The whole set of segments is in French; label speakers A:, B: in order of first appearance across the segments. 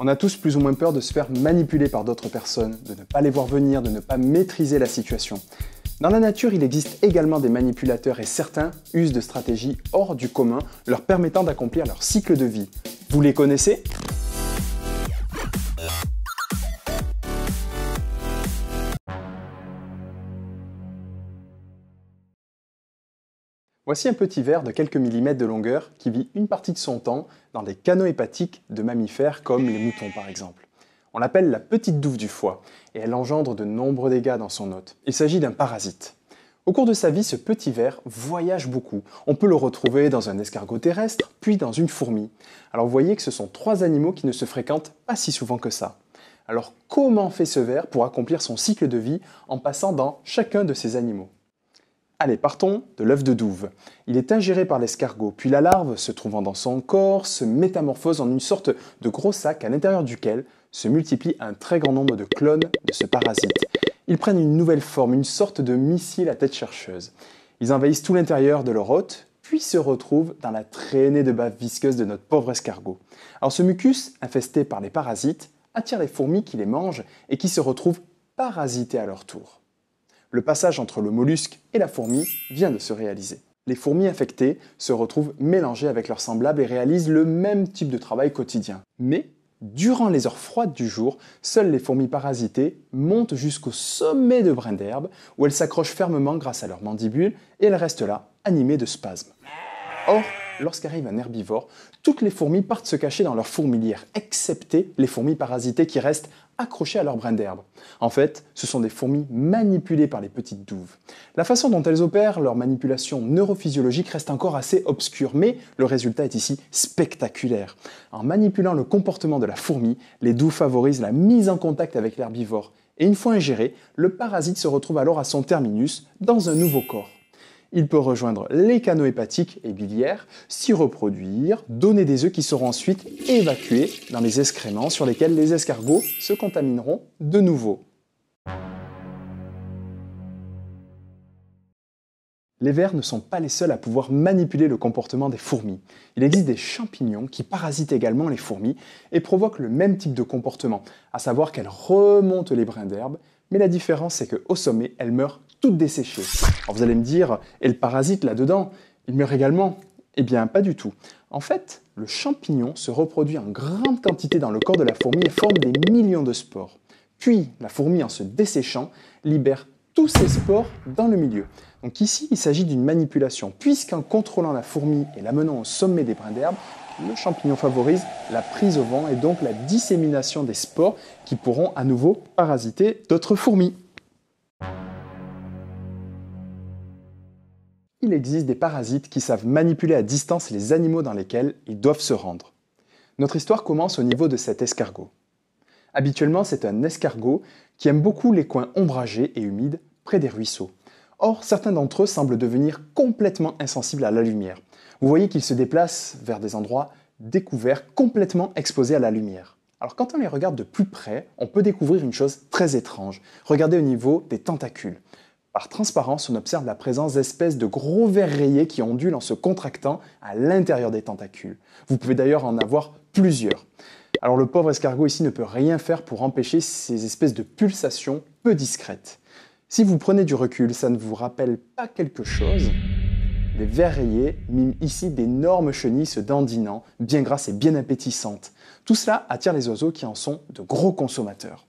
A: On a tous plus ou moins peur de se faire manipuler par d'autres personnes, de ne pas les voir venir, de ne pas maîtriser la situation. Dans la nature, il existe également des manipulateurs et certains usent de stratégies hors du commun leur permettant d'accomplir leur cycle de vie. Vous les connaissez Voici un petit ver de quelques millimètres de longueur qui vit une partie de son temps dans des canaux hépatiques de mammifères comme les moutons par exemple. On l'appelle la petite douve du foie et elle engendre de nombreux dégâts dans son hôte. Il s'agit d'un parasite. Au cours de sa vie, ce petit ver voyage beaucoup. On peut le retrouver dans un escargot terrestre, puis dans une fourmi. Alors vous voyez que ce sont trois animaux qui ne se fréquentent pas si souvent que ça. Alors comment fait ce ver pour accomplir son cycle de vie en passant dans chacun de ces animaux Allez, partons de l'œuf de douve. Il est ingéré par l'escargot, puis la larve, se trouvant dans son corps, se métamorphose en une sorte de gros sac à l'intérieur duquel se multiplie un très grand nombre de clones de ce parasite. Ils prennent une nouvelle forme, une sorte de missile à tête chercheuse. Ils envahissent tout l'intérieur de leur hôte, puis se retrouvent dans la traînée de bave visqueuse de notre pauvre escargot. Alors ce mucus, infesté par les parasites, attire les fourmis qui les mangent et qui se retrouvent parasités à leur tour le passage entre le mollusque et la fourmi vient de se réaliser. Les fourmis infectées se retrouvent mélangées avec leurs semblables et réalisent le même type de travail quotidien. Mais durant les heures froides du jour, seules les fourmis parasitées montent jusqu'au sommet de brins d'herbe où elles s'accrochent fermement grâce à leurs mandibules et elles restent là, animées de spasmes. Or, lorsqu'arrive un herbivore, toutes les fourmis partent se cacher dans leur fourmilière, excepté les fourmis parasitées qui restent accrochés à leur brin d'herbe. En fait, ce sont des fourmis manipulées par les petites douves. La façon dont elles opèrent leur manipulation neurophysiologique reste encore assez obscure, mais le résultat est ici spectaculaire. En manipulant le comportement de la fourmi, les douves favorisent la mise en contact avec l'herbivore, et une fois ingéré, le parasite se retrouve alors à son terminus, dans un nouveau corps. Il peut rejoindre les canaux hépatiques et biliaires, s'y reproduire, donner des œufs qui seront ensuite évacués dans les excréments sur lesquels les escargots se contamineront de nouveau. Les vers ne sont pas les seuls à pouvoir manipuler le comportement des fourmis. Il existe des champignons qui parasitent également les fourmis et provoquent le même type de comportement, à savoir qu'elles remontent les brins d'herbe, mais la différence c'est qu'au sommet, elles meurent toutes desséchées. Alors vous allez me dire, et le parasite là-dedans, il meurt également Eh bien, pas du tout. En fait, le champignon se reproduit en grande quantité dans le corps de la fourmi et forme des millions de spores. Puis, la fourmi, en se desséchant, libère tous ses spores dans le milieu. Donc ici, il s'agit d'une manipulation, puisqu'en contrôlant la fourmi et l'amenant au sommet des brins d'herbe, le champignon favorise la prise au vent et donc la dissémination des spores qui pourront à nouveau parasiter d'autres fourmis. il existe des parasites qui savent manipuler à distance les animaux dans lesquels ils doivent se rendre. Notre histoire commence au niveau de cet escargot. Habituellement, c'est un escargot qui aime beaucoup les coins ombragés et humides près des ruisseaux. Or, certains d'entre eux semblent devenir complètement insensibles à la lumière. Vous voyez qu'ils se déplacent vers des endroits découverts, complètement exposés à la lumière. Alors quand on les regarde de plus près, on peut découvrir une chose très étrange. Regardez au niveau des tentacules. Par transparence, on observe la présence d'espèces de gros vers rayés qui ondulent en se contractant à l'intérieur des tentacules. Vous pouvez d'ailleurs en avoir plusieurs. Alors le pauvre escargot ici ne peut rien faire pour empêcher ces espèces de pulsations peu discrètes. Si vous prenez du recul, ça ne vous rappelle pas quelque chose Les vers rayés miment ici d'énormes chenilles se dandinant, bien grasses et bien appétissantes. Tout cela attire les oiseaux qui en sont de gros consommateurs.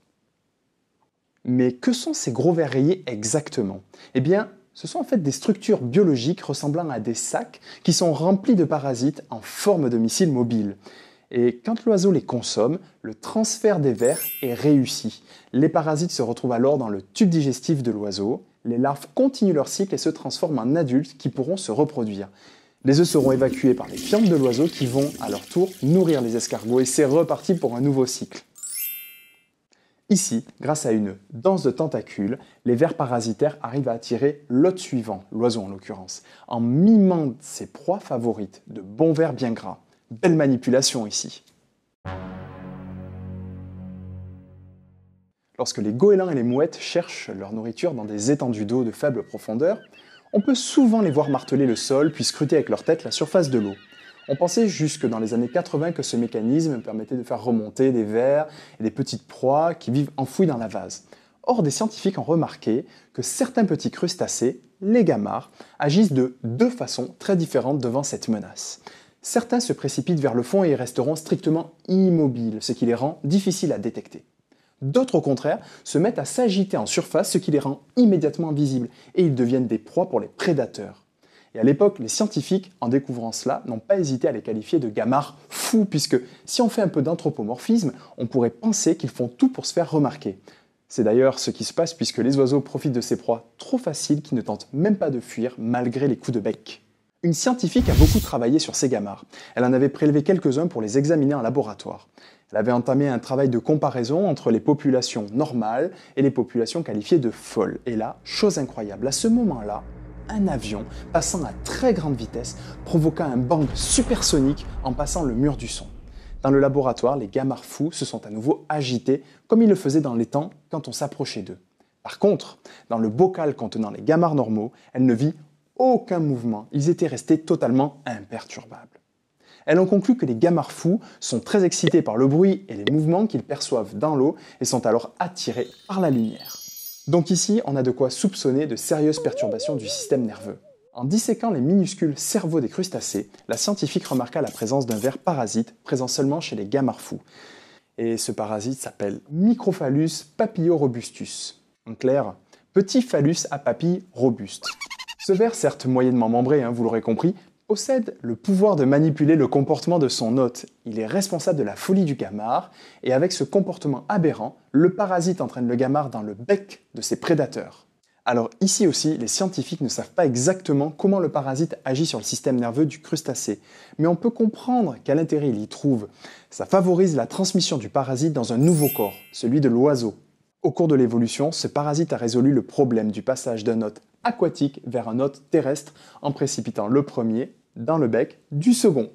A: Mais que sont ces gros vers rayés exactement Eh bien, ce sont en fait des structures biologiques ressemblant à des sacs qui sont remplis de parasites en forme de missiles mobiles. Et quand l'oiseau les consomme, le transfert des vers est réussi. Les parasites se retrouvent alors dans le tube digestif de l'oiseau, les larves continuent leur cycle et se transforment en adultes qui pourront se reproduire. Les œufs seront évacués par les fientes de l'oiseau qui vont, à leur tour, nourrir les escargots et c'est reparti pour un nouveau cycle. Ici, grâce à une danse de tentacules, les vers parasitaires arrivent à attirer l'hôte suivant, l'oiseau en l'occurrence, en mimant ses proies favorites de bons vers bien gras. Belle manipulation ici. Lorsque les goélands et les mouettes cherchent leur nourriture dans des étendues d'eau de faible profondeur, on peut souvent les voir marteler le sol puis scruter avec leur tête la surface de l'eau. On pensait jusque dans les années 80 que ce mécanisme permettait de faire remonter des vers et des petites proies qui vivent enfouies dans la vase. Or, des scientifiques ont remarqué que certains petits crustacés, les gamards, agissent de deux façons très différentes devant cette menace. Certains se précipitent vers le fond et y resteront strictement immobiles, ce qui les rend difficiles à détecter. D'autres, au contraire, se mettent à s'agiter en surface, ce qui les rend immédiatement invisibles, et ils deviennent des proies pour les prédateurs. Et à l'époque, les scientifiques, en découvrant cela, n'ont pas hésité à les qualifier de gamards fous, puisque si on fait un peu d'anthropomorphisme, on pourrait penser qu'ils font tout pour se faire remarquer. C'est d'ailleurs ce qui se passe puisque les oiseaux profitent de ces proies trop faciles qui ne tentent même pas de fuir malgré les coups de bec. Une scientifique a beaucoup travaillé sur ces gamards. Elle en avait prélevé quelques-uns pour les examiner en laboratoire. Elle avait entamé un travail de comparaison entre les populations normales et les populations qualifiées de folles. Et là, chose incroyable, à ce moment-là, un avion passant à très grande vitesse, provoqua un bang supersonique en passant le mur du son. Dans le laboratoire, les gamards fous se sont à nouveau agités, comme ils le faisaient dans les temps quand on s'approchait d'eux. Par contre, dans le bocal contenant les gamards normaux, elle ne vit aucun mouvement, ils étaient restés totalement imperturbables. Elle ont conclut que les gamards fous sont très excités par le bruit et les mouvements qu'ils perçoivent dans l'eau et sont alors attirés par la lumière. Donc ici, on a de quoi soupçonner de sérieuses perturbations du système nerveux. En disséquant les minuscules cerveaux des crustacés, la scientifique remarqua la présence d'un ver parasite présent seulement chez les gamarfous. Et ce parasite s'appelle Microphallus papillorobustus. En clair, petit phallus à papilles robuste. Ce ver, certes moyennement membré, hein, vous l'aurez compris, possède le pouvoir de manipuler le comportement de son hôte. Il est responsable de la folie du gamard, et avec ce comportement aberrant, le parasite entraîne le gamard dans le bec de ses prédateurs. Alors ici aussi, les scientifiques ne savent pas exactement comment le parasite agit sur le système nerveux du crustacé, mais on peut comprendre quel intérêt il y trouve. Ça favorise la transmission du parasite dans un nouveau corps, celui de l'oiseau. Au cours de l'évolution, ce parasite a résolu le problème du passage d'un hôte aquatique vers un hôte terrestre en précipitant le premier dans le bec du second.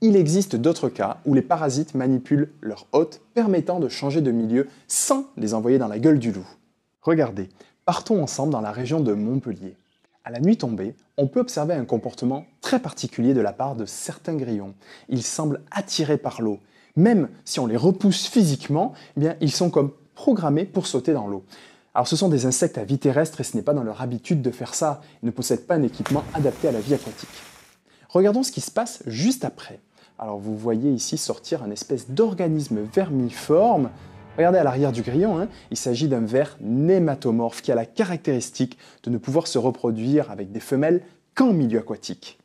A: Il existe d'autres cas où les parasites manipulent leur hôte permettant de changer de milieu sans les envoyer dans la gueule du loup. Regardez, partons ensemble dans la région de Montpellier. À la nuit tombée, on peut observer un comportement très particulier de la part de certains grillons. Ils semblent attirés par l'eau. Même si on les repousse physiquement, eh bien, ils sont comme programmés pour sauter dans l'eau. Alors ce sont des insectes à vie terrestre et ce n'est pas dans leur habitude de faire ça. Ils ne possèdent pas un équipement adapté à la vie aquatique. Regardons ce qui se passe juste après. Alors vous voyez ici sortir un espèce d'organisme vermiforme. Regardez à l'arrière du grillon, hein. il s'agit d'un ver nématomorphe qui a la caractéristique de ne pouvoir se reproduire avec des femelles qu'en milieu aquatique.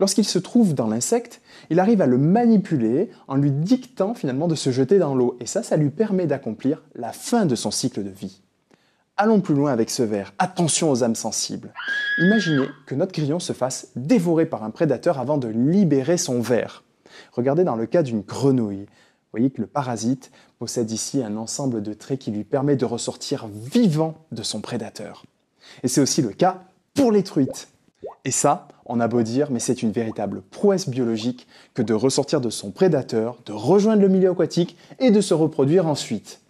A: Lorsqu'il se trouve dans l'insecte, il arrive à le manipuler en lui dictant finalement de se jeter dans l'eau. Et ça, ça lui permet d'accomplir la fin de son cycle de vie. Allons plus loin avec ce verre, attention aux âmes sensibles. Imaginez que notre grillon se fasse dévorer par un prédateur avant de libérer son verre. Regardez dans le cas d'une grenouille. Vous voyez que le parasite possède ici un ensemble de traits qui lui permet de ressortir vivant de son prédateur. Et c'est aussi le cas pour les truites. Et ça, on a beau dire, mais c'est une véritable prouesse biologique que de ressortir de son prédateur, de rejoindre le milieu aquatique et de se reproduire ensuite.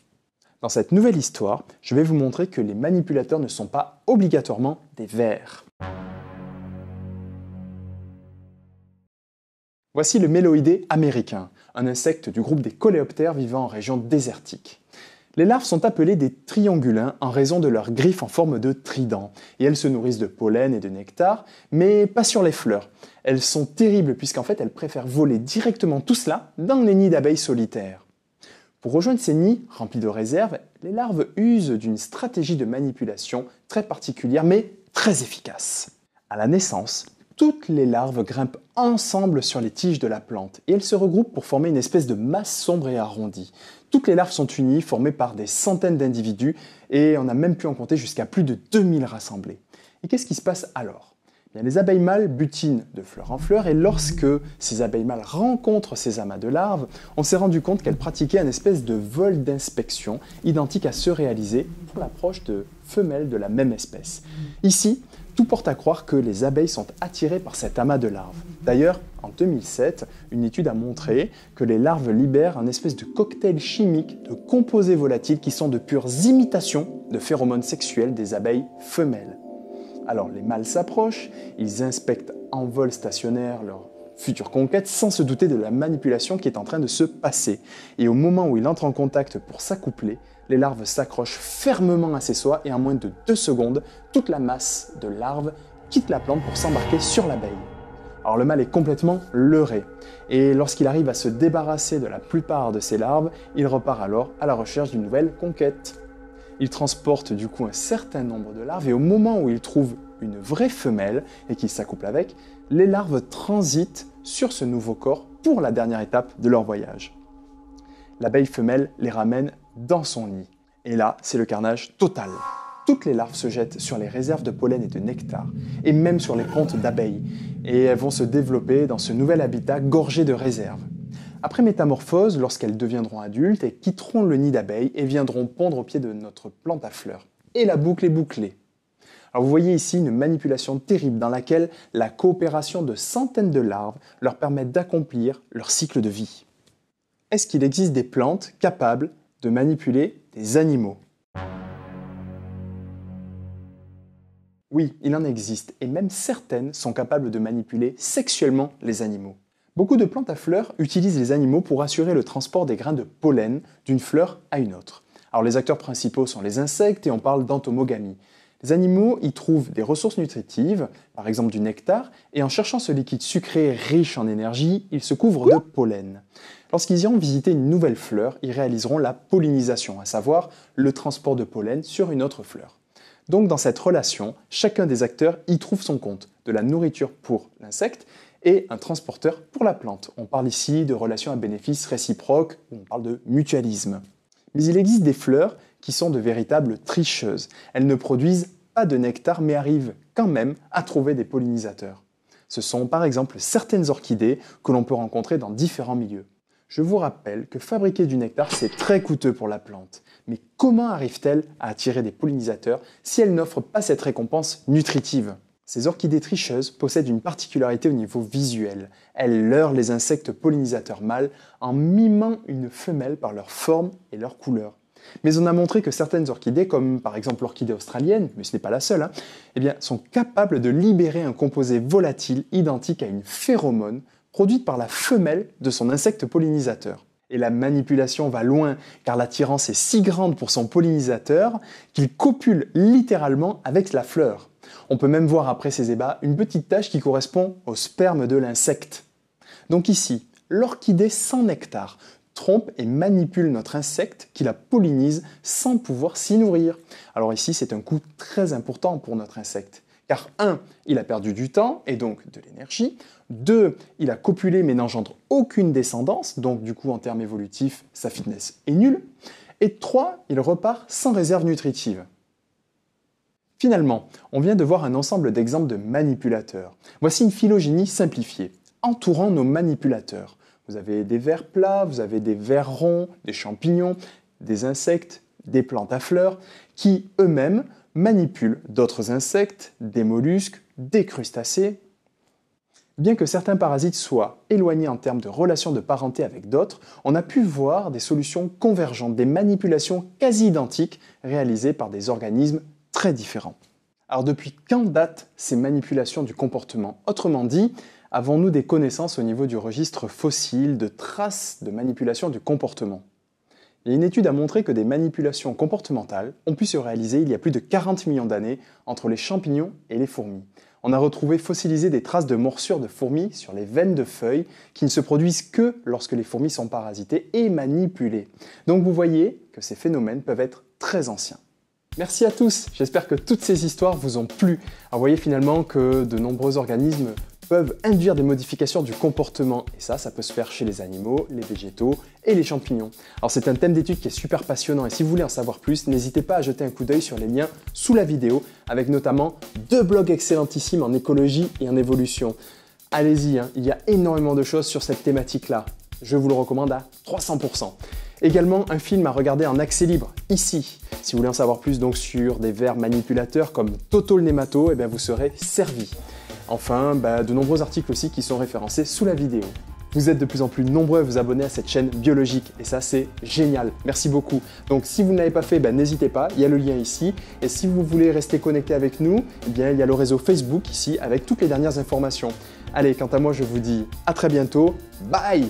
A: Dans cette nouvelle histoire, je vais vous montrer que les manipulateurs ne sont pas obligatoirement des vers. Voici le méloïdé américain, un insecte du groupe des coléoptères vivant en région désertique. Les larves sont appelées des triangulins en raison de leurs griffes en forme de trident, et elles se nourrissent de pollen et de nectar, mais pas sur les fleurs. Elles sont terribles puisqu'en fait elles préfèrent voler directement tout cela dans les nids d'abeilles solitaires. Pour rejoindre ces nids remplis de réserves, les larves usent d'une stratégie de manipulation très particulière mais très efficace. À la naissance, toutes les larves grimpent ensemble sur les tiges de la plante et elles se regroupent pour former une espèce de masse sombre et arrondie. Toutes les larves sont unies, formées par des centaines d'individus et on a même pu en compter jusqu'à plus de 2000 rassemblés. Et qu'est-ce qui se passe alors les abeilles mâles butinent de fleur en fleur et lorsque ces abeilles mâles rencontrent ces amas de larves, on s'est rendu compte qu'elles pratiquaient un espèce de vol d'inspection identique à ceux réalisés pour l'approche de femelles de la même espèce. Ici, tout porte à croire que les abeilles sont attirées par cet amas de larves. D'ailleurs, en 2007, une étude a montré que les larves libèrent un espèce de cocktail chimique de composés volatiles qui sont de pures imitations de phéromones sexuels des abeilles femelles. Alors les mâles s'approchent, ils inspectent en vol stationnaire leur future conquête sans se douter de la manipulation qui est en train de se passer. Et au moment où il entre en contact pour s'accoupler, les larves s'accrochent fermement à ses soies et en moins de deux secondes, toute la masse de larves quitte la plante pour s'embarquer sur l'abeille. Alors le mâle est complètement leurré, et lorsqu'il arrive à se débarrasser de la plupart de ses larves, il repart alors à la recherche d'une nouvelle conquête. Il transporte du coup un certain nombre de larves et au moment où il trouve une vraie femelle et qu'il s'accouple avec, les larves transitent sur ce nouveau corps pour la dernière étape de leur voyage. L'abeille femelle les ramène dans son nid. Et là, c'est le carnage total. Toutes les larves se jettent sur les réserves de pollen et de nectar, et même sur les pontes d'abeilles, et elles vont se développer dans ce nouvel habitat gorgé de réserves. Après métamorphose, lorsqu'elles deviendront adultes, elles quitteront le nid d'abeilles et viendront pondre au pied de notre plante à fleurs. Et la boucle est bouclée. Alors vous voyez ici une manipulation terrible dans laquelle la coopération de centaines de larves leur permet d'accomplir leur cycle de vie. Est-ce qu'il existe des plantes capables de manipuler des animaux Oui, il en existe, et même certaines sont capables de manipuler sexuellement les animaux. Beaucoup de plantes à fleurs utilisent les animaux pour assurer le transport des grains de pollen d'une fleur à une autre. Alors les acteurs principaux sont les insectes et on parle d'entomogamie. Les animaux y trouvent des ressources nutritives, par exemple du nectar, et en cherchant ce liquide sucré riche en énergie, ils se couvrent de pollen. Lorsqu'ils iront visiter une nouvelle fleur, ils réaliseront la pollinisation, à savoir le transport de pollen sur une autre fleur. Donc dans cette relation, chacun des acteurs y trouve son compte, de la nourriture pour l'insecte et un transporteur pour la plante. On parle ici de relations à bénéfice réciproques, on parle de mutualisme. Mais il existe des fleurs qui sont de véritables tricheuses. Elles ne produisent pas de nectar mais arrivent quand même à trouver des pollinisateurs. Ce sont par exemple certaines orchidées que l'on peut rencontrer dans différents milieux. Je vous rappelle que fabriquer du nectar, c'est très coûteux pour la plante. Mais comment arrive-t-elle à attirer des pollinisateurs si elle n'offre pas cette récompense nutritive ces orchidées tricheuses possèdent une particularité au niveau visuel. Elles leurrent les insectes pollinisateurs mâles en mimant une femelle par leur forme et leur couleur. Mais on a montré que certaines orchidées, comme par exemple l'orchidée australienne, mais ce n'est pas la seule, hein, eh sont capables de libérer un composé volatile identique à une phéromone produite par la femelle de son insecte pollinisateur. Et la manipulation va loin, car l'attirance est si grande pour son pollinisateur qu'il copule littéralement avec la fleur. On peut même voir après ces ébats une petite tache qui correspond au sperme de l'insecte. Donc ici, l'orchidée sans nectar trompe et manipule notre insecte qui la pollinise sans pouvoir s'y nourrir. Alors ici, c'est un coût très important pour notre insecte. Car 1, il a perdu du temps et donc de l'énergie. 2, il a copulé mais n'engendre aucune descendance, donc du coup en termes évolutifs, sa fitness est nulle. Et 3, il repart sans réserve nutritive. Finalement, on vient de voir un ensemble d'exemples de manipulateurs. Voici une phylogénie simplifiée, entourant nos manipulateurs. Vous avez des vers plats, vous avez des vers ronds, des champignons, des insectes, des plantes à fleurs, qui eux-mêmes manipulent d'autres insectes, des mollusques, des crustacés. Bien que certains parasites soient éloignés en termes de relations de parenté avec d'autres, on a pu voir des solutions convergentes, des manipulations quasi identiques réalisées par des organismes très différents. Alors depuis quand datent ces manipulations du comportement Autrement dit, avons-nous des connaissances au niveau du registre fossile de traces de manipulation du comportement une étude a montré que des manipulations comportementales ont pu se réaliser il y a plus de 40 millions d'années entre les champignons et les fourmis. On a retrouvé fossilisé des traces de morsures de fourmis sur les veines de feuilles qui ne se produisent que lorsque les fourmis sont parasitées et manipulées. Donc vous voyez que ces phénomènes peuvent être très anciens. Merci à tous, j'espère que toutes ces histoires vous ont plu. Alors voyez finalement que de nombreux organismes peuvent induire des modifications du comportement. Et ça, ça peut se faire chez les animaux, les végétaux et les champignons. Alors c'est un thème d'étude qui est super passionnant et si vous voulez en savoir plus, n'hésitez pas à jeter un coup d'œil sur les liens sous la vidéo, avec notamment deux blogs excellentissimes en écologie et en évolution. Allez-y, hein. il y a énormément de choses sur cette thématique-là. Je vous le recommande à 300%. Également un film à regarder en accès libre, ici. Si vous voulez en savoir plus donc sur des vers manipulateurs comme Toto le Nemato, eh bien vous serez servi. Enfin, bah, de nombreux articles aussi qui sont référencés sous la vidéo. Vous êtes de plus en plus nombreux à vous abonner à cette chaîne biologique et ça c'est génial. Merci beaucoup. Donc si vous ne l'avez pas fait, bah, n'hésitez pas, il y a le lien ici. Et si vous voulez rester connecté avec nous, eh bien il y a le réseau Facebook ici avec toutes les dernières informations. Allez, quant à moi, je vous dis à très bientôt. Bye